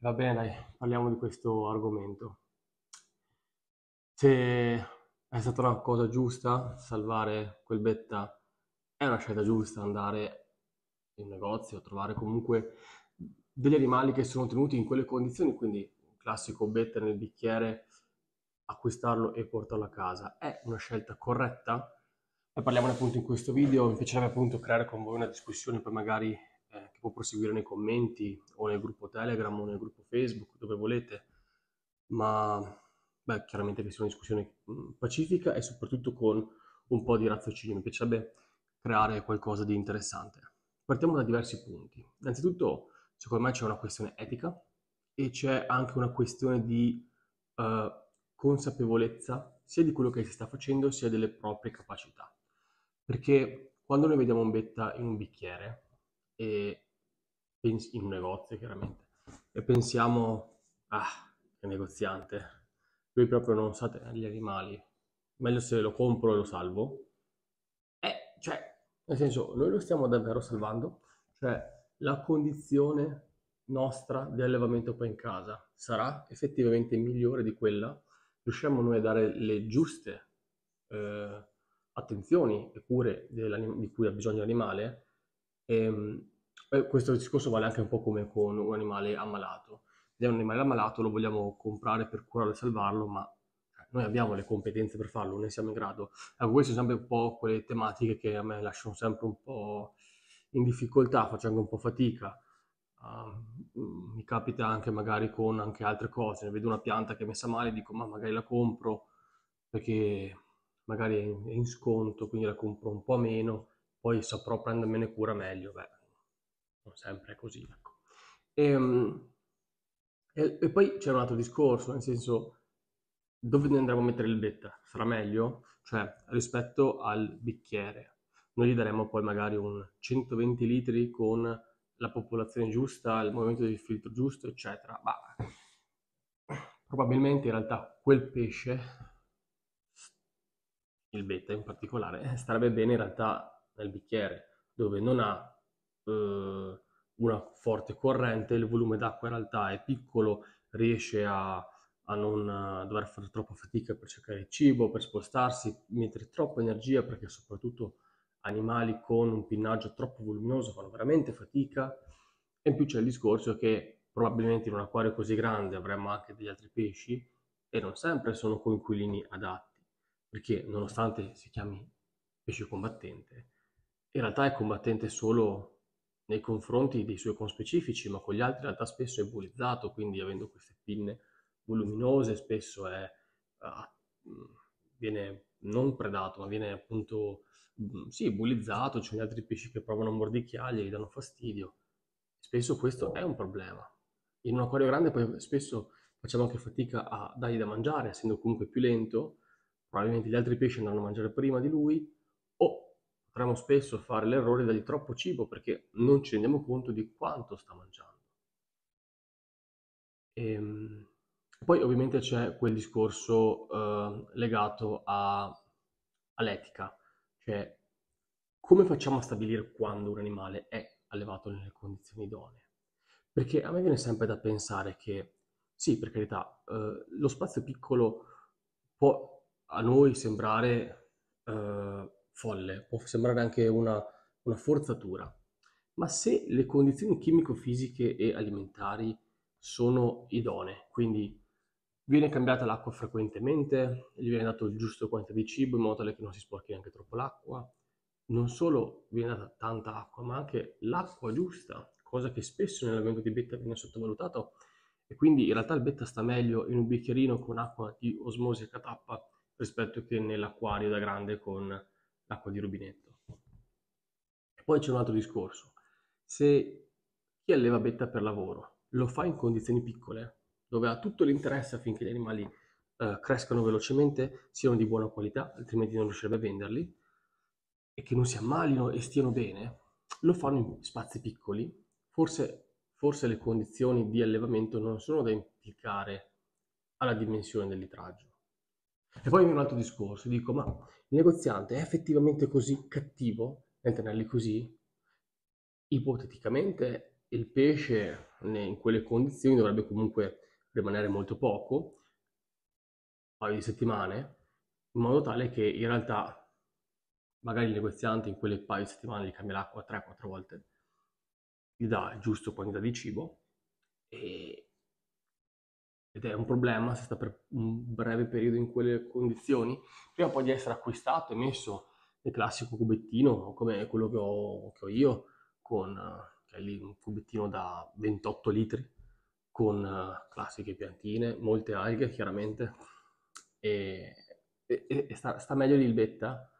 Va bene, dai, parliamo di questo argomento. Se è stata una cosa giusta salvare quel betta, è una scelta giusta andare in negozio, trovare comunque degli animali che sono tenuti in quelle condizioni, quindi un classico betta nel bicchiere, acquistarlo e portarlo a casa. È una scelta corretta? Ne parliamo appunto in questo video, mi piacerebbe appunto creare con voi una discussione, poi magari eh, che può proseguire nei commenti o nel gruppo Telegram o nel gruppo Facebook, dove volete, ma beh, chiaramente che sia una discussione mm, pacifica e soprattutto con un po' di raziocinio. Mi piacerebbe creare qualcosa di interessante. Partiamo da diversi punti. Innanzitutto, secondo me c'è una questione etica e c'è anche una questione di uh, consapevolezza sia di quello che si sta facendo sia delle proprie capacità. Perché quando noi vediamo un betta in un bicchiere, e pensi, in un negozio chiaramente e pensiamo, ah, che negoziante, lui proprio non sa tenere gli animali, meglio se lo compro e lo salvo. Eh, cioè, nel senso, noi lo stiamo davvero salvando, cioè la condizione nostra di allevamento qua in casa sarà effettivamente migliore di quella, riusciamo noi a dare le giuste eh, attenzioni e cure di cui ha bisogno l'animale, Ehm, eh, questo discorso vale anche un po' come con un animale ammalato. Se è un animale ammalato, lo vogliamo comprare per curarlo e salvarlo, ma eh, noi abbiamo le competenze per farlo, ne siamo in grado. Ecco, queste sono sempre un po' quelle tematiche che a me lasciano sempre un po' in difficoltà, faccio anche un po' fatica. Uh, mi capita anche magari con anche altre cose, ne vedo una pianta che è messa male, dico ma magari la compro perché magari è in sconto, quindi la compro un po' meno poi saprò prendermene cura meglio, beh, non sempre è così. Ecco. E, ehm, e, e poi c'è un altro discorso, nel senso, dove andremo a mettere il betta? Sarà meglio? Cioè, rispetto al bicchiere, noi gli daremo poi magari un 120 litri con la popolazione giusta, il movimento del filtro giusto, eccetera, ma probabilmente in realtà quel pesce, il betta in particolare, eh, starebbe bene in realtà nel bicchiere dove non ha eh, una forte corrente, il volume d'acqua in realtà è piccolo, riesce a, a non eh, dover fare troppa fatica per cercare cibo, per spostarsi, mentre troppa energia, perché soprattutto animali con un pinnaggio troppo voluminoso fanno veramente fatica. E in più c'è il discorso che probabilmente in un acquario così grande avremmo anche degli altri pesci e non sempre sono coinquilini adatti, perché nonostante si chiami pesce combattente, in realtà è combattente solo nei confronti dei suoi conspecifici, ma con gli altri in realtà spesso è bullizzato, quindi avendo queste pinne voluminose spesso è, uh, viene non predato, ma viene appunto mm, sì, bullizzato, ci sono gli altri pesci che provano a mordicchiargli, gli danno fastidio. Spesso questo è un problema. In un acquario grande poi spesso facciamo anche fatica a dargli da mangiare, essendo comunque più lento, probabilmente gli altri pesci andranno a mangiare prima di lui, Potremmo spesso fare l'errore di dargli troppo cibo perché non ci rendiamo conto di quanto sta mangiando. E, ehm, poi ovviamente c'è quel discorso eh, legato a, all'etica, cioè come facciamo a stabilire quando un animale è allevato nelle condizioni idonee? Perché a me viene sempre da pensare che sì, per carità, eh, lo spazio piccolo può a noi sembrare eh, folle, può sembrare anche una, una forzatura, ma se le condizioni chimico-fisiche e alimentari sono idonee, quindi viene cambiata l'acqua frequentemente, gli viene dato il giusto quantità di cibo in modo tale che non si sporchi neanche troppo l'acqua, non solo viene data tanta acqua, ma anche l'acqua giusta, cosa che spesso nell'alimento di beta viene sottovalutato e quindi in realtà il beta sta meglio in un bicchierino con acqua di osmosi a KK rispetto che nell'acquario da grande con l'acqua di rubinetto. Poi c'è un altro discorso. Se chi alleva betta per lavoro lo fa in condizioni piccole, dove ha tutto l'interesse affinché gli animali eh, crescano velocemente, siano di buona qualità, altrimenti non riuscirebbe a venderli, e che non si ammalino e stiano bene, lo fanno in spazi piccoli. Forse, forse le condizioni di allevamento non sono da implicare alla dimensione del litraggio. E poi viene un altro discorso, dico, ma il negoziante è effettivamente così cattivo nel tenerli così? Ipoteticamente il pesce in quelle condizioni dovrebbe comunque rimanere molto poco, un paio di settimane, in modo tale che in realtà magari il negoziante in quelle paio di settimane gli cambia l'acqua 3-4 volte, gli dà giusto quantità di cibo e ed è un problema se sta per un breve periodo in quelle condizioni, prima poi di essere acquistato e messo nel classico cubettino come quello che ho, che ho io, con lì, un cubettino da 28 litri, con eh, classiche piantine, molte alghe chiaramente, e, e, e sta, sta, meglio l'ilvetta,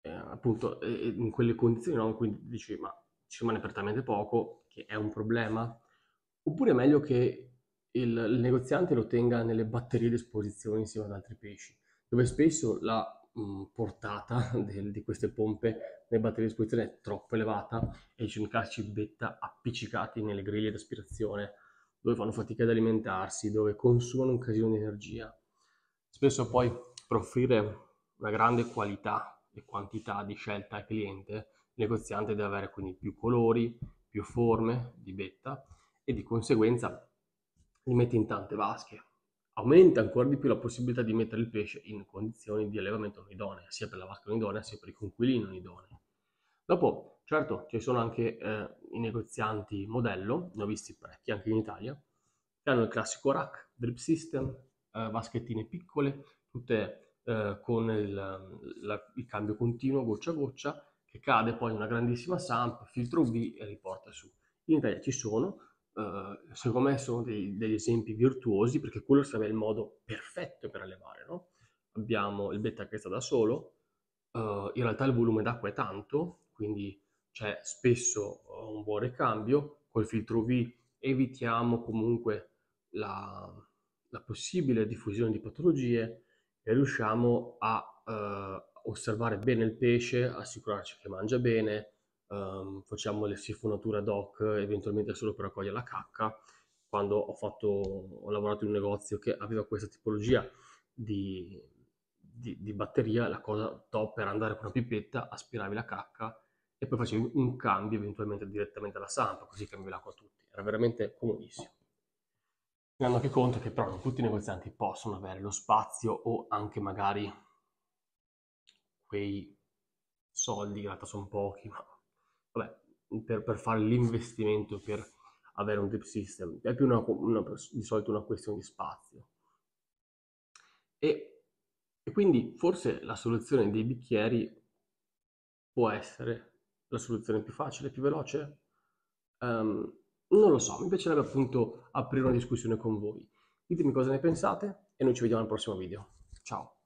eh, appunto e, in quelle condizioni, no? quindi dici ma ci rimane prettamente poco, che è un problema, oppure è meglio che il, il negoziante lo tenga nelle batterie di esposizione insieme ad altri pesci, dove spesso la portata del, di queste pompe nelle batterie di esposizione è troppo elevata e ci i cincarci betta appiccicati nelle griglie d'aspirazione dove fanno fatica ad alimentarsi, dove consumano un casino di energia. Spesso poi per offrire una grande qualità e quantità di scelta al cliente, il negoziante deve avere quindi più colori, più forme di betta e di conseguenza li metti in tante vasche. Aumenta ancora di più la possibilità di mettere il pesce in condizioni di allevamento non idonee, sia per la vasca non idonea, sia per i conquilini non idonei. Dopo, certo, ci sono anche eh, i negozianti modello, ne ho visti parecchi anche in Italia, che hanno il classico rack, drip system, eh, vaschettine piccole, tutte eh, con il, la, il cambio continuo goccia a goccia, che cade poi in una grandissima SAMP, filtro UV e riporta su. In Italia ci sono, Ehm, secondo me sono dei, degli esempi virtuosi perché quello sarebbe il modo perfetto per allevare, no? Abbiamo il beta che sta da solo, uh, in realtà il volume d'acqua è tanto, quindi c'è spesso eh, un buon ricambio, col filtro V evitiamo comunque la, la possibile diffusione di patologie e riusciamo a eh, osservare bene il pesce, assicurarci che mangia bene, um, facciamo le sifonature ad hoc eventualmente solo per raccogliere la cacca. Quando ho, fatto, ho lavorato in un negozio che aveva questa tipologia di, di, di batteria, la cosa top per andare con una pipetta, aspiravi la cacca e poi facevi un cambio eventualmente direttamente alla sampa, così cambiavi l'acqua a tutti. Era veramente comodissimo. Mi hanno anche conto che però non tutti i negozianti possono avere lo spazio o anche magari quei soldi, in realtà sono pochi, ma vabbè, per, per, fare l'investimento per avere un drip system, è più una, una, di solito una questione di spazio. E, e quindi forse la soluzione dei bicchieri può essere la soluzione più facile, più veloce? Um, non lo so, mi piacerebbe appunto aprire una discussione con voi. Ditemi cosa ne pensate e noi ci vediamo al prossimo video. Ciao!